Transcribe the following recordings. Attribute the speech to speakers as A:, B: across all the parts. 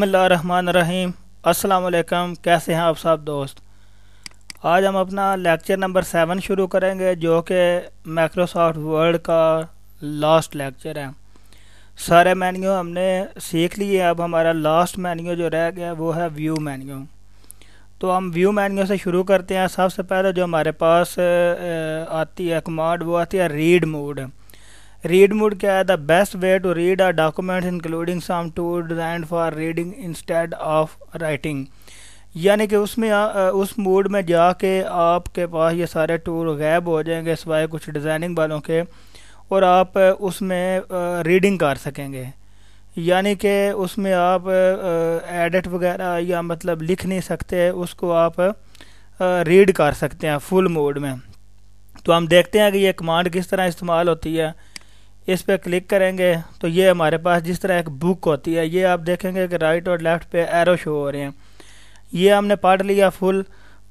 A: बसमीम असलकम कैसे हैं आप सब दोस्त आज हम अपना लेक्चर नंबर सेवन शुरू करेंगे जो कि माइक्रोसॉफ्ट वर्ड का लास्ट लेक्चर है सारे मेन्यू हमने सीख लिए अब हमारा लास्ट मेन्यू जो रह गया वो है व्यू मेन्यू तो हम व्यू मेन्यू से शुरू करते हैं सबसे पहले जो हमारे पास आती है कमांड वो आती है रीड मोड रीड मोड क्या है the best way to read a document including some tool design for reading instead of writing यानी कि उसमें उस मोड में जाके आपके पास ये सारे टूल गायब हो जाएंगे सिवाय कुछ डिज़ाइनिंग वालों के और आप उसमें रीडिंग कर सकेंगे यानी कि उसमें आप एडिट वगैरह या मतलब लिख नहीं सकते उसको आप रीड कर सकते हैं फुल मोड में तो हम देखते हैं कि ये कमांड किस तरह इस्तेमाल होती है इस पर क्लिक करेंगे तो ये हमारे पास जिस तरह एक बुक होती है ये आप देखेंगे कि राइट और लेफ़्ट पे एरो शो हो रहे हैं ये हमने पढ़ लिया फुल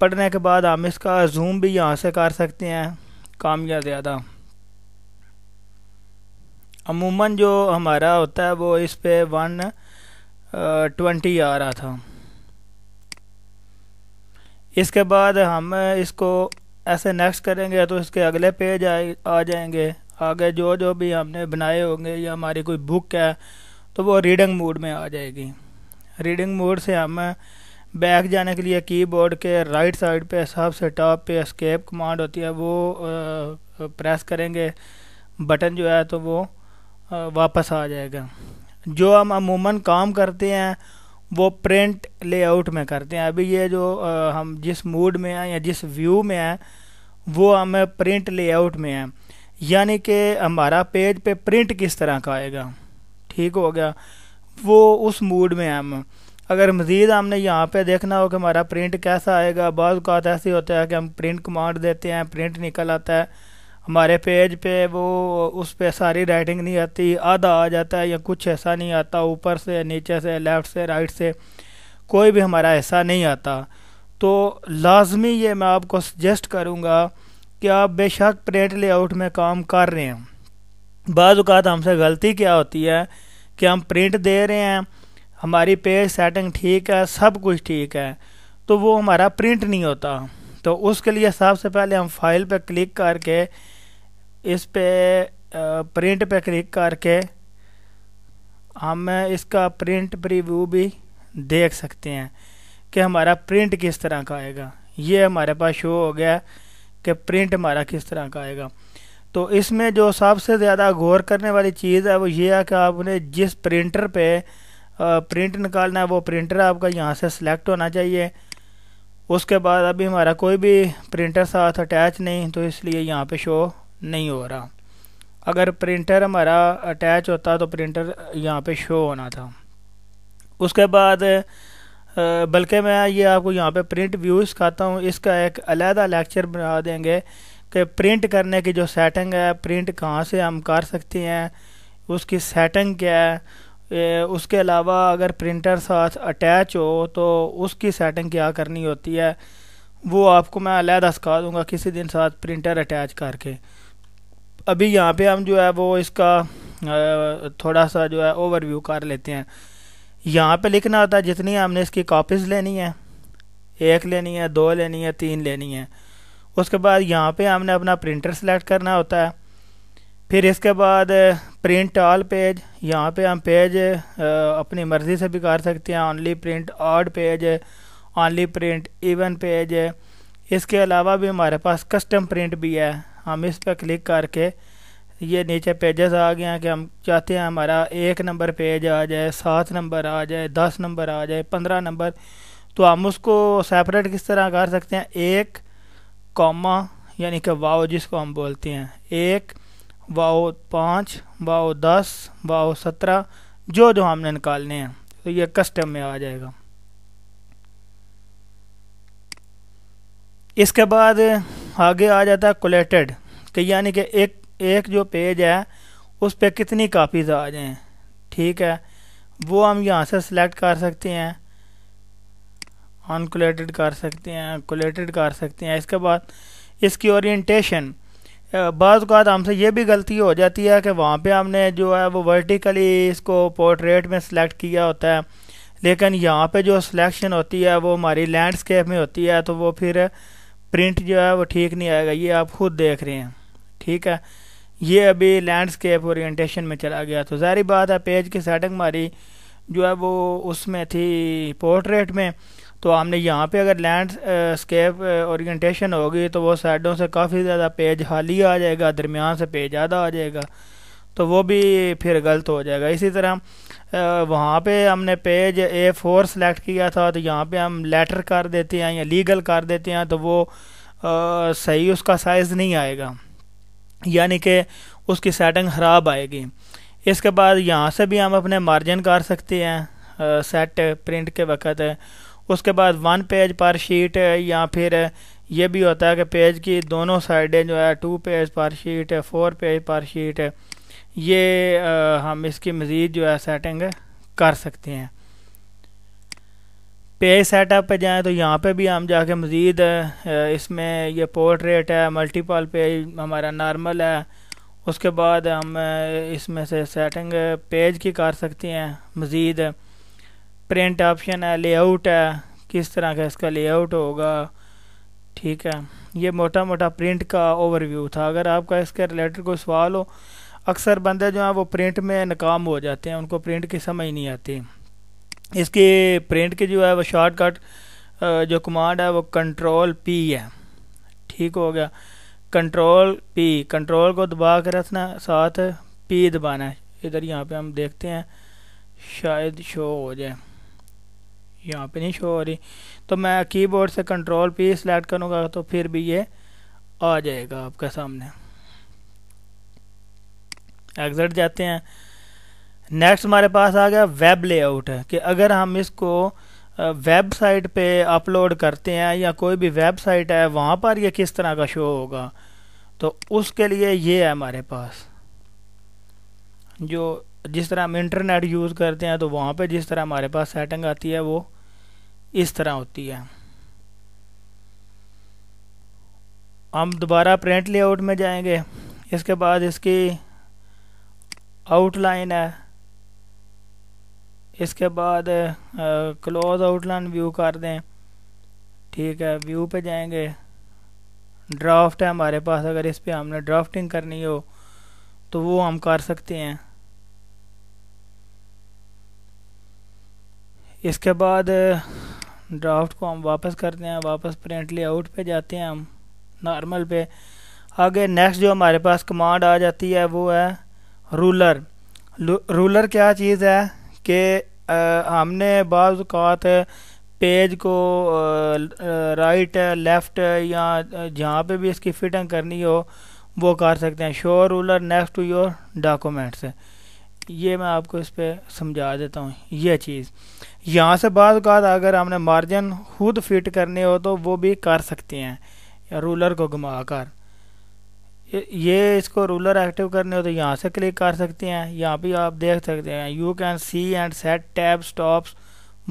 A: पढ़ने के बाद हम इसका जूम भी यहाँ से कर सकते हैं काम या ज़्यादा अमूमन जो हमारा होता है वो इस पर वन ट्वेंटी आ रहा था इसके बाद हम इसको ऐसे नेक्स्ट करेंगे तो इसके अगले पेज आ, आ जाएंगे आगे जो जो भी हमने बनाए होंगे या हमारी कोई बुक है तो वो रीडिंग मोड में आ जाएगी रीडिंग मोड से हम बैक जाने के लिए कीबोर्ड के राइट साइड पे सबसे टॉप पे स्केप कमांड होती है वो प्रेस करेंगे बटन जो है तो वो वापस आ जाएगा जो हम अमूमन काम करते हैं वो प्रिंट लेआउट में करते हैं अभी ये जो हम जिस मूड में हैं या जिस व्यू में हैं वो हम प्रिंट लेआउट में हैं यानी कि हमारा पेज पे प्रिंट किस तरह का आएगा ठीक हो गया वो उस मूड में हम अगर मज़ीद हमने यहाँ पे देखना हो कि हमारा प्रिंट कैसा आएगा बात ऐसे होता है कि हम प्रिंट कमांड देते हैं प्रिंट निकल आता है हमारे पेज पे वो उस पर सारी राइटिंग नहीं आती आधा आ जाता है या कुछ ऐसा नहीं आता ऊपर से नीचे से लेफ़्ट से राइट से कोई भी हमारा ऐसा नहीं आता तो लाजमी ये मैं आपको सजेस्ट करूँगा कि आप बेशक प्रिंट लेआउट में काम कर रहे हैं बाज़ात हमसे गलती क्या होती है कि हम प्रिंट दे रहे हैं हमारी पेज सेटिंग ठीक है सब कुछ ठीक है तो वो हमारा प्रिंट नहीं होता तो उसके लिए सबसे पहले हम फाइल पर क्लिक करके इस पे प्रिंट पर क्लिक करके हम इसका प्रिंट प्रीव्यू भी देख सकते हैं कि हमारा प्रिंट किस तरह का आएगा ये हमारे पास शो हो गया कि प्रिंट हमारा किस तरह का आएगा तो इसमें जो सबसे ज़्यादा गौर करने वाली चीज़ है वो ये है कि आपने जिस प्रिंटर पे प्रिंट निकालना है वो प्रिंटर आपका यहाँ से सिलेक्ट होना चाहिए उसके बाद अभी हमारा कोई भी प्रिंटर साथ अटैच नहीं तो इसलिए यहाँ पर शो नहीं हो रहा अगर प्रिंटर हमारा अटैच होता तो प्रिंटर यहाँ पे शो होना था उसके बाद बल्कि मैं ये आपको यहाँ पे प्रिंट व्यू सिखाता हूँ इसका एक अलहदा लेक्चर बना देंगे कि प्रिंट करने की जो सेटिंग है प्रिंट कहाँ से हम कर सकते हैं उसकी सेटिंग क्या है उसके अलावा अगर प्रिंटर साथ अटैच हो तो उसकी सेटिंग क्या करनी होती है वो आपको मैं अलहदा सिखा दूँगा किसी दिन साथ प्रिंटर अटैच करके अभी यहाँ पे हम जो है वो इसका थोड़ा सा जो है ओवरव्यू कर लेते हैं यहाँ पे लिखना होता है जितनी हमने इसकी कॉपीज़ लेनी है एक लेनी है दो लेनी है तीन लेनी है उसके बाद यहाँ पे हमने अपना प्रिंटर सेलेक्ट करना होता है फिर इसके बाद प्रिंट ऑल पेज यहाँ पे हम पेज अपनी मर्ज़ी से भी कर सकते हैं only print odd page only print even page इसके अलावा भी हमारे पास कस्टम प्रिंट भी है हम इस पर क्लिक करके ये नीचे पेजेस आ गए हैं कि हम चाहते हैं हमारा एक नंबर पेज आ जाए सात नंबर आ जाए दस नंबर आ जाए पंद्रह नंबर तो हम उसको सेपरेट किस तरह कर सकते हैं एक कॉमा यानी कि वाओ जिसको हम बोलते हैं एक वाओ पाँच वाओ दस वाओ सत्रह जो जो हमने निकालने हैं तो ये कस्टम में आ जाएगा इसके बाद आगे आ जाता है कोलेटेड कि यानी कि एक एक जो पेज है उस पर कितनी कापीज़ आ जाएं ठीक है वो हम यहाँ से सिलेक्ट कर सकते हैं अनकुलेटेड कर सकते हैं कुलेटेड कर सकते हैं इसके बाद इसकी ओरिएंटेशन बाज़ात हमसे ये भी गलती हो जाती है कि वहाँ पे हमने जो है वो वर्टिकली इसको पोर्ट्रेट में सिलेक्ट किया होता है लेकिन यहाँ पे जो सिलेक्शन होती है वो हमारी लैंडस्केप में होती है तो वो फिर प्रिंट जो है वो ठीक नहीं आएगा ये आप खुद देख रहे हैं ठीक है ये अभी लैंडस्केप ओरिएंटेशन में चला गया तो जारी बात है पेज की सेटिंग हमारी जो है वो उसमें थी पोर्ट्रेट में तो हमने यहाँ पे अगर लैंड स्केप ओरिएंटेशन होगी तो वो साइडों से काफ़ी ज़्यादा पेज हाली आ जाएगा दरमियान से पेज ज़्यादा आ जाएगा तो वो भी फिर गलत हो जाएगा इसी तरह वहाँ पे हमने पेज ए फोर सेलेक्ट किया था तो यहाँ पे हम लेटर कर देते हैं या लीगल कर देते हैं तो वो आ, सही उसका साइज़ नहीं आएगा यानी कि उसकी सेटिंग ख़राब आएगी इसके बाद यहाँ से भी हम अपने मार्जिन कर सकते हैं सेट प्रिंट के वक्त उसके बाद वन पेज पर शीट या फिर ये भी होता है कि पेज की दोनों साइडें जो है two page per sheet four page per sheet ये आ, हम इसकी मज़ीद जो है सेटिंग कर सकते हैं पेज सेटअप पे जाएँ तो यहाँ पे भी हम जाके मज़ीद इसमें ये पोर्ट्रेट है मल्टीपल पेज हमारा नॉर्मल है उसके बाद हम इसमें से सेटिंग पेज की कर सकते हैं मज़ीद प्रिंट ऑप्शन है लेआउट है किस तरह का इसका लेआउट होगा ठीक है ये मोटा मोटा प्रिंट का ओवरव्यू था अगर आपका इसके रिलेटेड कोई सवाल हो अक्सर बंदे जो हैं वो प्रिंट में नाकाम हो जाते हैं उनको प्रिंट की समझ नहीं आती इसके प्रिंट के जो है वो शॉर्टकट जो कमांड है वो कंट्रोल पी है ठीक हो गया कंट्रोल पी कंट्रोल को दबा के रखना साथ पी दबाना है इधर यहाँ पे हम देखते हैं शायद शो हो जाए यहाँ पे नहीं शो हो रही तो मैं कीबोर्ड से कंट्रोल पी सेलेक्ट करूँगा तो फिर भी ये आ जाएगा आपके सामने एग्ज़िट जाते हैं नेक्स्ट हमारे पास आ गया वेब लेआउट कि अगर हम इसको वेबसाइट पे अपलोड करते हैं या कोई भी वेबसाइट है वहाँ पर ये किस तरह का शो होगा तो उसके लिए ये है हमारे पास जो जिस तरह हम इंटरनेट यूज़ करते हैं तो वहाँ पे जिस तरह हमारे पास सेटिंग आती है वो इस तरह होती है हम दोबारा प्रिंट लेआउट में जाएंगे इसके बाद इसकी आउटलाइन है इसके बाद क्लोज आउटलाइन व्यू कर दें ठीक है व्यू पे जाएंगे ड्राफ्ट है हमारे पास अगर इस पर हमने ड्राफ्टिंग करनी हो तो वो हम कर सकते हैं इसके बाद ड्राफ्ट को हम वापस करते हैं वापस प्रिंट लेआउट पे जाते हैं हम नॉर्मल पे आगे नेक्स्ट जो हमारे पास कमांड आ जाती है वो है रूलर रूलर क्या चीज़ है कि हमने बात पेज को राइट लेफ़्ट या जहाँ पे भी इसकी फिटिंग करनी हो वो कर सकते हैं show ruler next to your documents ये मैं आपको इस पर समझा देता हूँ ये चीज़ यहाँ से बाद अगर हमने मार्जिन खुद फिट करने हो तो वो भी कर सकते हैं रूलर को घुमा कर ये इसको रूलर एक्टिव करने हो तो यहाँ से क्लिक कर सकते हैं यहाँ भी आप देख सकते हैं you can see and set tab stops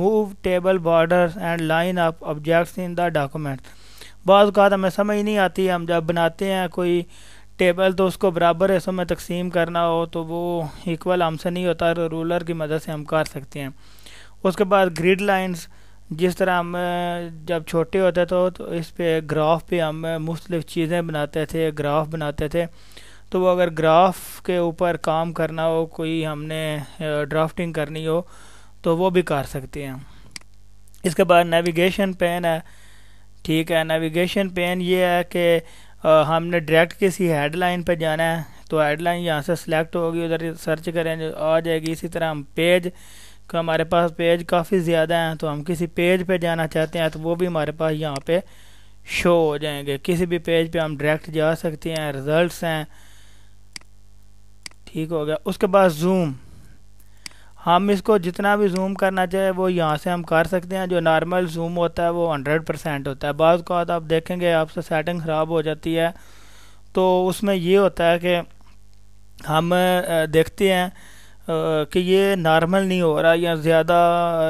A: move table border and line up objects in the document बाद तो हमें समझ नहीं आती हम जब बनाते हैं कोई टेबल तो उसको बराबर हिस्सों में तकसीम करना हो तो वो इक्वल हमसे नहीं होता रूलर की मदद से हम कर सकते हैं उसके बाद ग्रिड लाइन्स जिस तरह हम जब छोटे होते तो, तो इस पे ग्राफ पे हम मुख्तलिफ़ चीज़ें बनाते थे ग्राफ बनाते थे तो वो अगर ग्राफ के ऊपर काम करना हो कोई हमने ड्राफ्टिंग करनी हो तो वो भी कर सकते हैं इसके बाद नेविगेशन पेन है ठीक है नेविगेशन पेन ये है कि हमने डायरेक्ट किसी हेडलाइन पर जाना है तो हेडलाइन यहाँ से सेलेक्ट होगी उधर सर्च करें आ जाएगी इसी तरह हम पेज कि हमारे पास पेज काफ़ी ज़्यादा हैं तो हम किसी पेज पे जाना चाहते हैं तो वो भी हमारे पास यहाँ पे शो हो जाएंगे किसी भी पेज पे हम डायरेक्ट जा सकते हैं रिजल्ट्स हैं ठीक हो गया उसके बाद जूम हम इसको जितना भी जूम करना चाहे वो यहाँ से हम कर सकते हैं जो नॉर्मल जूम होता है वो हंड्रेड परसेंट होता है बाद आप देखेंगे आपसे सेटिंग ख़राब हो जाती है तो उसमें ये होता है कि हम देखते हैं कि ये नॉर्मल नहीं हो रहा या ज़्यादा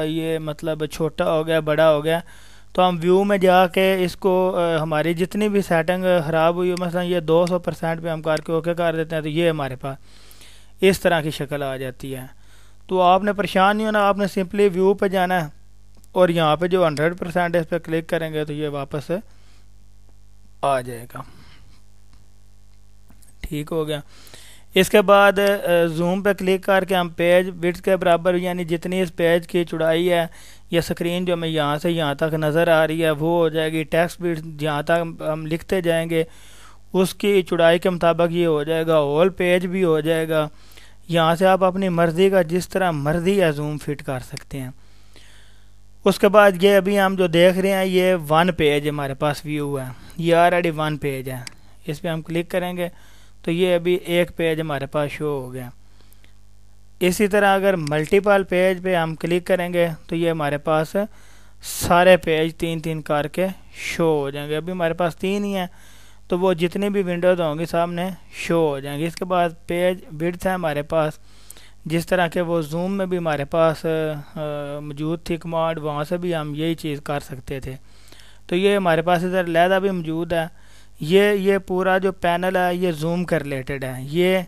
A: ये मतलब छोटा हो गया बड़ा हो गया तो हम व्यू में जा के इसको हमारी जितनी भी सेटिंग ख़राब हुई मसला ये 200 परसेंट पर हम करके ओके कर देते हैं तो ये हमारे पास इस तरह की शक्ल आ जाती है तो आपने परेशान नहीं होना आपने सिंपली व्यू पे जाना है और यहाँ पे जो 100 परसेंट इस पर क्लिक करेंगे तो ये वापस आ जाएगा ठीक हो गया इसके बाद जूम पे क्लिक करके हम पेज बिट्स के बराबर यानी जितनी इस पेज की चौड़ाई है या स्क्रीन जो हमें यहाँ से यहाँ तक नज़र आ रही है वो हो जाएगी टेक्स्ट बिट्स जहाँ तक हम लिखते जाएंगे उसकी चौड़ाई के मुताबिक ये हो जाएगा होल पेज भी हो जाएगा यहाँ से आप अपनी मर्ज़ी का जिस तरह मर्ज़ी या जूम फिट कर सकते हैं उसके बाद ये अभी हम जो देख रहे हैं ये वन पेज हमारे पास व्यू है ये ऑलरेडी वन पेज है इस पर हम क्लिक करेंगे तो ये अभी एक पेज हमारे पास शो हो गया इसी तरह अगर मल्टीपल पेज पे हम क्लिक करेंगे तो ये हमारे पास सारे पेज तीन तीन करके शो हो जाएंगे अभी हमारे पास तीन ही हैं तो वो जितनी भी विंडोज़ होंगी सामने शो हो जाएंगे इसके बाद पेज विड्थ है हमारे पास जिस तरह के वो जूम में भी हमारे पास मौजूद थी कमांड वहाँ से भी हम यही चीज़ कर सकते थे तो ये हमारे पास इधर लहदा भी मौजूद है ये ये पूरा जो पैनल है ये जूम कर रिलेटेड है ये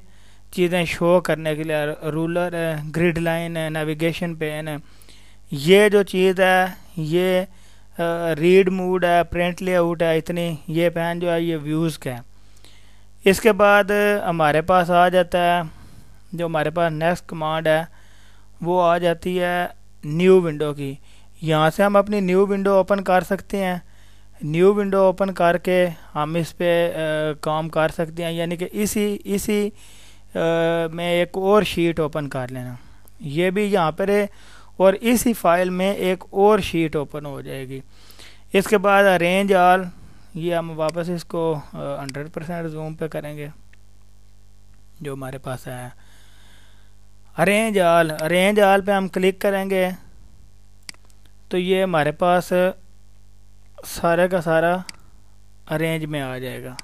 A: चीज़ें शो करने के लिए रूलर है ग्रिड लाइन है नेविगेशन पेन है ये जो चीज़ है ये रीड मूड है प्रिंट लेआउट है इतनी ये पेन जो है ये व्यूज़ का है इसके बाद हमारे पास आ जाता है जो हमारे पास नेक्स्ट कमांड है वो आ जाती है न्यू विंडो की यहाँ से हम अपनी न्यू विंडो ओपन कर सकते हैं न्यू विंडो ओपन करके हम इस पे आ, काम कर सकते हैं यानी कि इसी इसी आ, में एक और शीट ओपन कर लेना ये भी यहाँ पर है और इसी फाइल में एक और शीट ओपन हो जाएगी इसके बाद अरेंज आल ये हम वापस इसको हंड्रेड परसेंट जूम पे करेंगे जो हमारे पास आया अरेंज आल अरेंज आल पे हम क्लिक करेंगे तो ये हमारे पास सारा का सारा अरेंज में आ जाएगा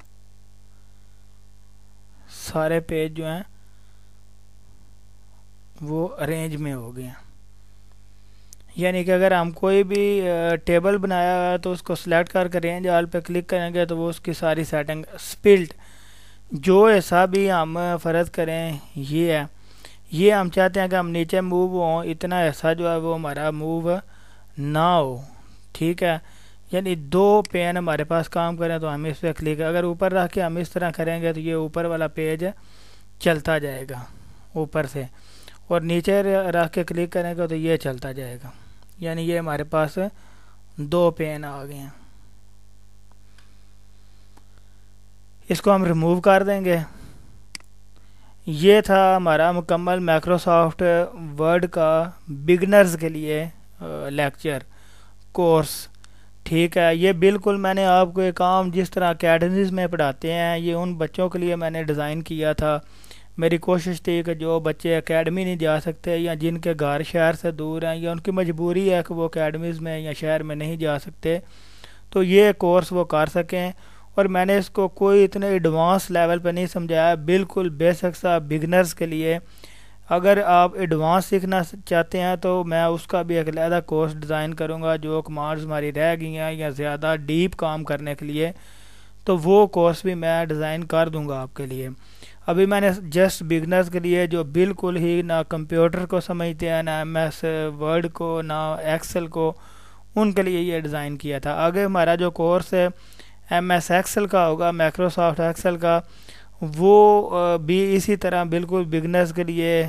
A: सारे पेज जो हैं वो अरेंज में हो गए हैं यानी कि अगर हम कोई भी टेबल बनाया हुआ तो उसको सिलेक्ट करके रेंज आल पे क्लिक करेंगे तो वो उसकी सारी सेटिंग स्पिल्ट जो ऐसा भी हम फ़र्ज़ करें ये है ये हम चाहते हैं कि हम नीचे मूव हों इतना ऐसा जो है वो हमारा मूव ना हो ठीक है यानी दो पेन हमारे पास काम करें तो हम इस पर क्लिक अगर ऊपर रख के हम इस तरह करेंगे तो ये ऊपर वाला पेज चलता जाएगा ऊपर से और नीचे रख के क्लिक करेंगे तो ये चलता जाएगा यानी ये हमारे पास दो पेन आ गए हैं इसको हम रिमूव कर देंगे ये था हमारा मुकम्मल माइक्रोसॉफ्ट वर्ड का बिगनर्स के लिए लेक्चर कोर्स ठीक है ये बिल्कुल मैंने आपको एक आम जिस तरह अकेडमीज में पढ़ाते हैं ये उन बच्चों के लिए मैंने डिज़ाइन किया था मेरी कोशिश थी कि जो बच्चे एकेडमी नहीं जा सकते या जिनके घर शहर से दूर हैं या उनकी मजबूरी है कि वो अकेडमीज़ में या शहर में नहीं जा सकते तो ये कोर्स वो कर सकें और मैंने इसको कोई इतने एडवांस लेवल पर नहीं समझाया बिल्कुल बेसिक सा बिगनर्स के लिए अगर आप एडवांस सीखना चाहते हैं तो मैं उसका भी अलहदा कोर्स डिज़ाइन करूँगा जो कमांड्स हमारी रह गई हैं या ज़्यादा डीप काम करने के लिए तो वो कोर्स भी मैं डिज़ाइन कर दूंगा आपके लिए अभी मैंने जस्ट बिगनर्स के लिए जो बिल्कुल ही ना कंप्यूटर को समझते हैं ना एम एस वर्ड को ना एक्सेल को उनके लिए ये डिज़ाइन किया था आगे हमारा जो कोर्स है एम एस एक्सेल का होगा माइक्रोसॉफ्ट एक्सेल का वो भी इसी तरह बिल्कुल बिगनर्स के लिए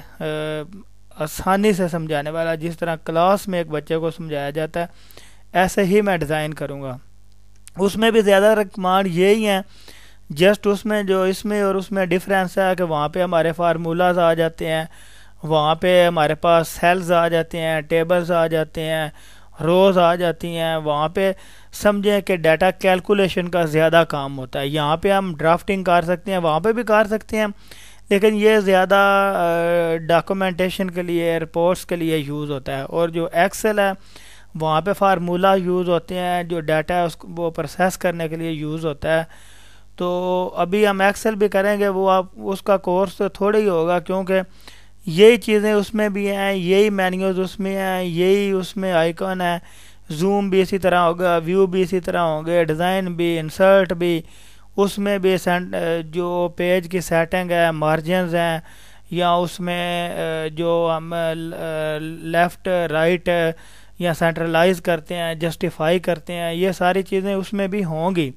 A: आसानी से समझाने वाला जिस तरह क्लास में एक बच्चे को समझाया जाता है ऐसे ही मैं डिज़ाइन करूँगा उसमें भी ज़्यादातर कमांड यही हैं जस्ट उसमें जो इसमें और उसमें डिफरेंस है कि वहाँ पे हमारे फार्मूलाज आ जाते हैं वहाँ पे हमारे पास सेल्स आ जाते हैं टेबल्स आ जाते हैं रोज़ आ जाती हैं वहाँ पे समझें कि डाटा कैलकुलेशन का ज़्यादा काम होता है यहाँ पे हम ड्राफ्टिंग कर सकते हैं वहाँ पे भी कर सकते हैं लेकिन ये ज़्यादा डॉक्यूमेंटेशन के लिए रिपोर्ट्स के लिए यूज़ होता है और जो एक्सेल है वहाँ पे फार्मूला यूज़ होते हैं जो डाटा है उसको वो प्रोसेस करने के लिए यूज़ होता है तो अभी हम एक्सेल भी करेंगे वो आप उसका कोर्स तो थोड़ा ही होगा क्योंकि यही चीज़ें उसमें भी हैं यही मेन्यूज़ उसमें हैं यही उसमें आइकॉन है जूम भी इसी तरह होगा व्यू भी इसी तरह होंगे डिज़ाइन भी इंसर्ट भी उसमें भी जो पेज की सेटिंग है मार्जिनस हैं या उसमें जो हम लेफ़्ट राइट या सेंट्रलाइज करते हैं जस्टिफाई करते हैं ये सारी चीज़ें उसमें भी होंगी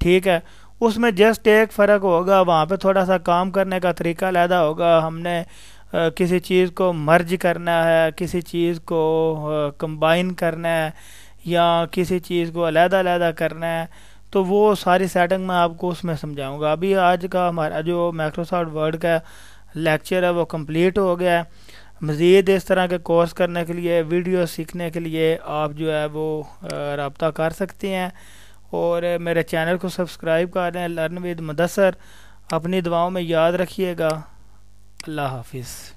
A: ठीक है उसमें जस्ट एक फ़र्क होगा वहाँ पे थोड़ा सा काम करने का तरीका लहदा होगा हमने किसी चीज़ को मर्ज करना है किसी चीज़ को कंबाइन करना है या किसी चीज़ को अलहदा करना है तो वो सारी सेटिंग मैं आपको उसमें समझाऊंगा अभी आज का हमारा जो माइक्रोसॉफ्ट वर्ड का लेक्चर है वो कंप्लीट हो गया है मज़ीद इस तरह के कोर्स करने के लिए वीडियो सीखने के लिए आप जो है वो रबता कर सकते हैं और मेरे चैनल को सब्सक्राइब कर रहे हैं लर्न विद मदसर अपनी दुआओं में याद रखिएगा अल्लाह हाफिज़